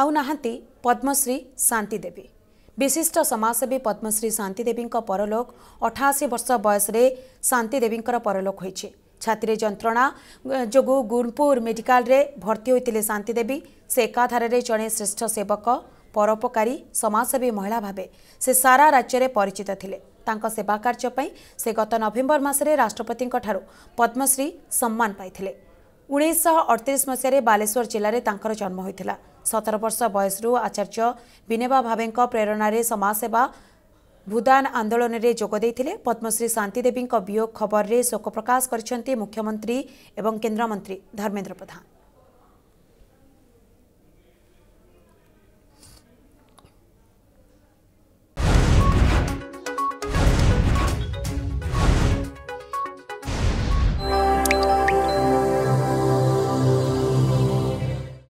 ଆଉ ନାହାନ୍ତି ପଦ୍ମଶ୍ରୀ ଶାନ୍ତିଦେବୀ ବିଶିଷ୍ଟ ସମାଜସେବୀ ପଦ୍ମଶ୍ରୀ ଶାନ୍ତିଦେବୀଙ୍କ ପରଲୋକ ଅଠାଅଶୀ ବର୍ଷ ବୟସରେ ଶାନ୍ତିଦେବୀଙ୍କର ପରଲୋକ ହୋଇଛି ଛାତିରେ ଯନ୍ତ୍ରଣା ଯୋଗୁଁ ଗୁନପୁର ମେଡ଼ିକାଲରେ ଭର୍ତ୍ତି ହୋଇଥିଲେ ଶାନ୍ତିଦେବୀ ସେ ଏକାଧାରାରେ ଜଣେ ଶ୍ରେଷ୍ଠ ସେବକ ପରୋପକାରୀ ସମାଜସେବୀ ମହିଳା ଭାବେ ସେ ସାରା ରାଜ୍ୟରେ ପରିଚିତ ଥିଲେ ତାଙ୍କ ସେବା କାର୍ଯ୍ୟ ପାଇଁ ସେ ଗତ ନଭେମ୍ବର ମାସରେ ରାଷ୍ଟ୍ରପତିଙ୍କଠାରୁ ପଦ୍ମଶ୍ରୀ ସମ୍ମାନ ପାଇଥିଲେ उन्नाइस अठतिस मसहार बालेश्वर जिल्ला जन्म जन्महाल्छ सतर वर्ष बयसुर आचार्य विनयभा भावे प्रेरणाले समसेवा भूदान आन्दोलनले जोदिले पद्मश्री शान्तिदेवी खबर रे शोक प्रकाश मुख्यमंत्री एवं केन्द्रमन्त्री धर्मेन्द्र प्रधान